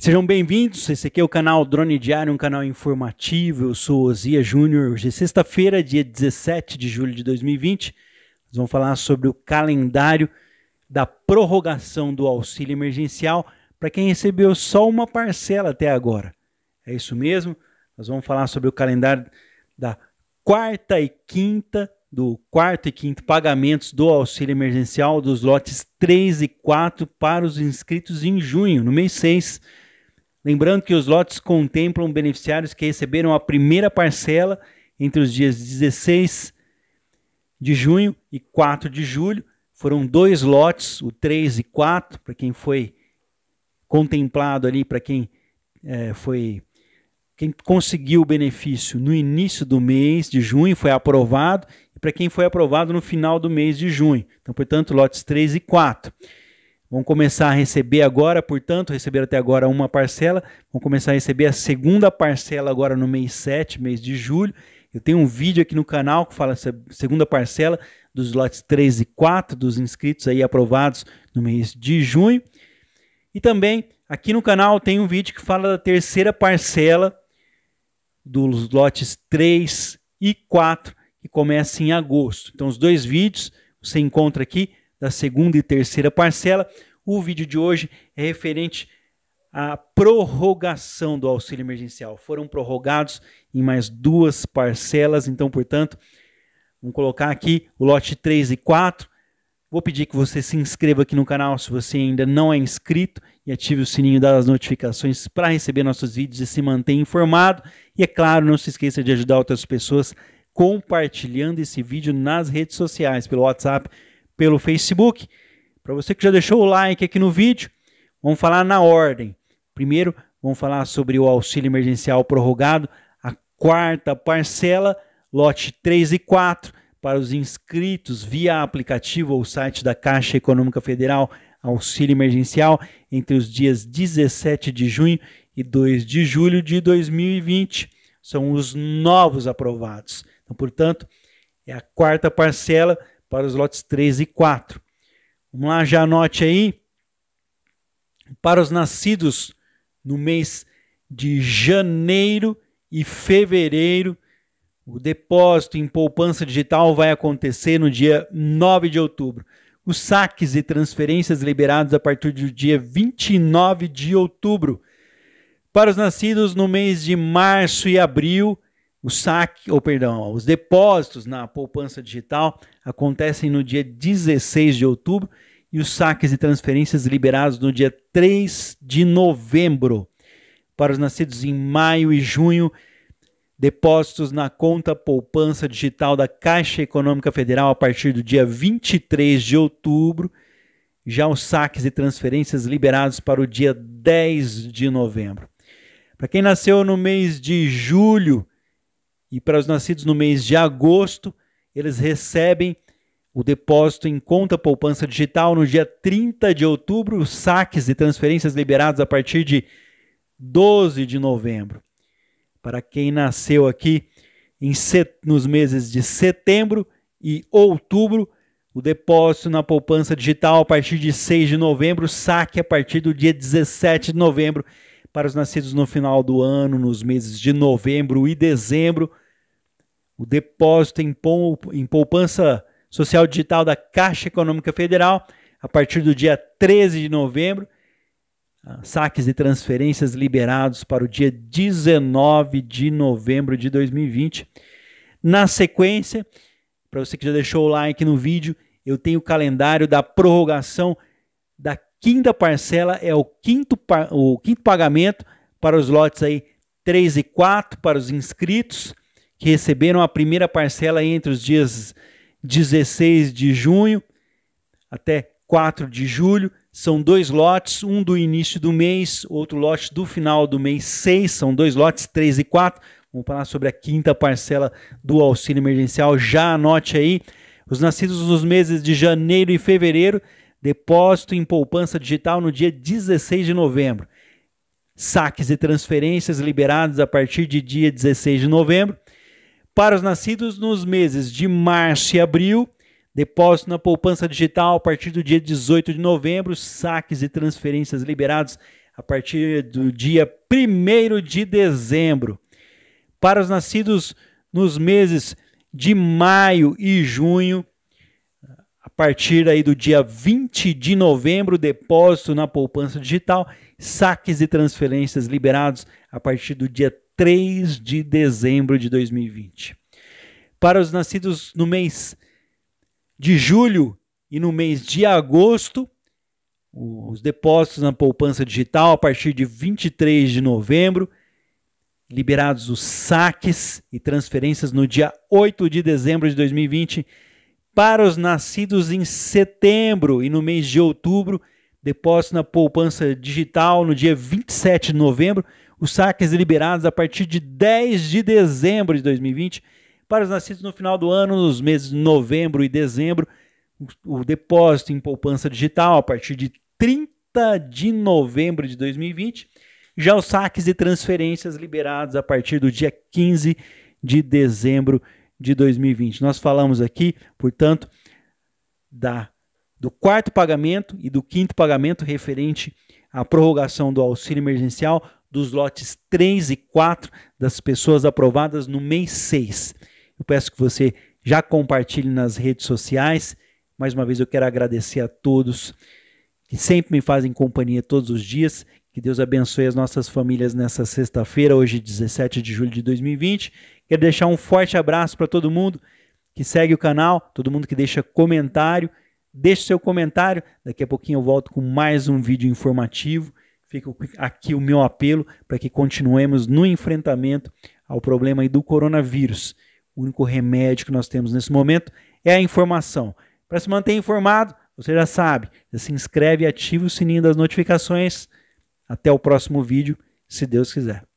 Sejam bem-vindos, esse aqui é o canal Drone Diário, um canal informativo, eu sou Ozia Júnior. Hoje é sexta-feira, dia 17 de julho de 2020, nós vamos falar sobre o calendário da prorrogação do auxílio emergencial para quem recebeu só uma parcela até agora. É isso mesmo, nós vamos falar sobre o calendário da quarta e quinta, do quarto e quinto pagamentos do auxílio emergencial dos lotes 3 e 4 para os inscritos em junho, no mês 6 Lembrando que os lotes contemplam beneficiários que receberam a primeira parcela entre os dias 16 de junho e 4 de julho. Foram dois lotes, o 3 e 4, para quem foi contemplado ali, para quem é, foi. Quem conseguiu o benefício no início do mês de junho foi aprovado, e para quem foi aprovado no final do mês de junho. Então, portanto, lotes 3 e 4 vão começar a receber agora, portanto, receberam até agora uma parcela, vão começar a receber a segunda parcela agora no mês 7, mês de julho. Eu tenho um vídeo aqui no canal que fala essa segunda parcela dos lotes 3 e 4 dos inscritos aí aprovados no mês de junho. E também aqui no canal tem um vídeo que fala da terceira parcela dos lotes 3 e 4 que começa em agosto. Então os dois vídeos você encontra aqui da segunda e terceira parcela. O vídeo de hoje é referente à prorrogação do auxílio emergencial. Foram prorrogados em mais duas parcelas, então, portanto, vamos colocar aqui o lote 3 e 4. Vou pedir que você se inscreva aqui no canal se você ainda não é inscrito e ative o sininho das notificações para receber nossos vídeos e se manter informado. E é claro, não se esqueça de ajudar outras pessoas compartilhando esse vídeo nas redes sociais, pelo WhatsApp pelo Facebook. Para você que já deixou o like aqui no vídeo, vamos falar na ordem. Primeiro, vamos falar sobre o auxílio emergencial prorrogado, a quarta parcela, lote 3 e 4, para os inscritos via aplicativo ou site da Caixa Econômica Federal, auxílio emergencial, entre os dias 17 de junho e 2 de julho de 2020. São os novos aprovados. Então, portanto, é a quarta parcela para os lotes 3 e 4. Vamos lá, já anote aí. Para os nascidos no mês de janeiro e fevereiro, o depósito em poupança digital vai acontecer no dia 9 de outubro. Os saques e transferências liberados a partir do dia 29 de outubro. Para os nascidos no mês de março e abril, o saque, ou perdão, os depósitos na poupança digital acontecem no dia 16 de outubro e os saques e transferências liberados no dia 3 de novembro. Para os nascidos em maio e junho, depósitos na conta poupança digital da Caixa Econômica Federal a partir do dia 23 de outubro. Já os saques e transferências liberados para o dia 10 de novembro. Para quem nasceu no mês de julho, e para os nascidos no mês de agosto, eles recebem o depósito em conta poupança digital no dia 30 de outubro, os saques e transferências liberados a partir de 12 de novembro. Para quem nasceu aqui em nos meses de setembro e outubro, o depósito na poupança digital a partir de 6 de novembro, saque a partir do dia 17 de novembro para os nascidos no final do ano, nos meses de novembro e dezembro. O depósito em poupança social digital da Caixa Econômica Federal a partir do dia 13 de novembro. Ah, saques e transferências liberados para o dia 19 de novembro de 2020. Na sequência, para você que já deixou o like no vídeo, eu tenho o calendário da prorrogação da quinta parcela é o quinto, o quinto pagamento para os lotes aí 3 e 4 para os inscritos que receberam a primeira parcela entre os dias 16 de junho até 4 de julho. São dois lotes, um do início do mês, outro lote do final do mês 6. São dois lotes, 3 e 4. Vamos falar sobre a quinta parcela do auxílio emergencial. Já anote aí. Os nascidos nos meses de janeiro e fevereiro depósito em poupança digital no dia 16 de novembro. Saques e transferências liberados a partir de dia 16 de novembro. Para os nascidos nos meses de março e abril, depósito na poupança digital a partir do dia 18 de novembro, saques e transferências liberados a partir do dia 1 de dezembro. Para os nascidos nos meses de maio e junho, partir aí do dia 20 de novembro, depósito na poupança digital, saques e transferências liberados a partir do dia 3 de dezembro de 2020. Para os nascidos no mês de julho e no mês de agosto, os depósitos na poupança digital a partir de 23 de novembro, liberados os saques e transferências no dia 8 de dezembro de 2020 para os nascidos em setembro e no mês de outubro, depósito na poupança digital no dia 27 de novembro, os saques liberados a partir de 10 de dezembro de 2020. Para os nascidos no final do ano, nos meses de novembro e dezembro, o depósito em poupança digital a partir de 30 de novembro de 2020. Já os saques e transferências liberados a partir do dia 15 de dezembro de de 2020. Nós falamos aqui, portanto, da do quarto pagamento e do quinto pagamento referente à prorrogação do auxílio emergencial dos lotes 3 e 4 das pessoas aprovadas no mês 6. Eu peço que você já compartilhe nas redes sociais. Mais uma vez eu quero agradecer a todos que sempre me fazem companhia todos os dias. Que Deus abençoe as nossas famílias nessa sexta-feira, hoje 17 de julho de 2020 Quero deixar um forte abraço para todo mundo que segue o canal, todo mundo que deixa comentário. Deixe seu comentário. Daqui a pouquinho eu volto com mais um vídeo informativo. Fica aqui o meu apelo para que continuemos no enfrentamento ao problema do coronavírus. O único remédio que nós temos nesse momento é a informação. Para se manter informado, você já sabe, já se inscreve e ativa o sininho das notificações. Até o próximo vídeo, se Deus quiser.